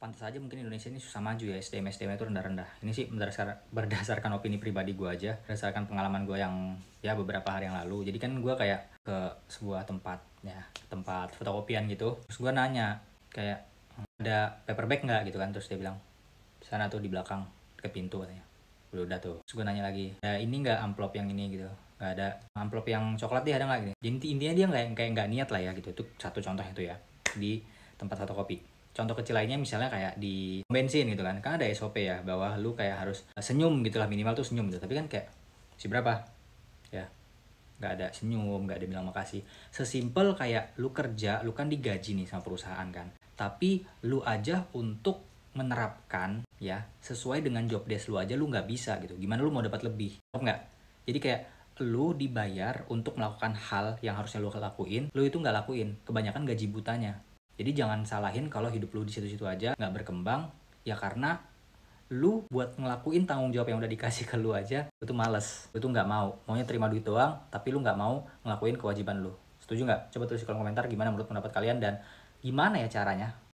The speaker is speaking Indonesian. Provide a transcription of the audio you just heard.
pantas aja mungkin Indonesia ini susah maju ya SDM SDM itu rendah-rendah. Ini sih berdasar, berdasarkan opini pribadi gue aja, berdasarkan pengalaman gue yang ya beberapa hari yang lalu. Jadi kan gue kayak ke sebuah tempat ya tempat fotokopian gitu. Terus gue nanya kayak ada paper bag nggak gitu kan? Terus dia bilang sana tuh di belakang ke pintu katanya. Udah, udah tuh. Terus gue nanya lagi, ya ini nggak amplop yang ini gitu? nggak ada amplop yang coklat dia ada nggak gitu? Jadi intinya dia nggak kayak nggak niat lah ya gitu. Itu satu contoh itu ya di tempat fotokopi contoh kecil lainnya misalnya kayak di bensin gitu kan kan ada SOP ya bahwa lu kayak harus eh, senyum gitu lah minimal tuh senyum gitu tapi kan kayak si berapa ya nggak ada senyum nggak ada bilang makasih sesimpel kayak lu kerja lu kan digaji nih sama perusahaan kan tapi lu aja untuk menerapkan ya sesuai dengan job desk lu aja lu nggak bisa gitu gimana lu mau dapat lebih nggak jadi kayak lu dibayar untuk melakukan hal yang harusnya lu lakuin lu itu nggak lakuin kebanyakan gaji butanya jadi jangan salahin kalau hidup lu di situ-situ aja nggak berkembang ya karena lu buat ngelakuin tanggung jawab yang udah dikasih ke lu aja lu tuh males lu tuh nggak mau maunya terima duit doang tapi lu nggak mau ngelakuin kewajiban lu setuju nggak coba tulis di kolom komentar gimana menurut pendapat kalian dan gimana ya caranya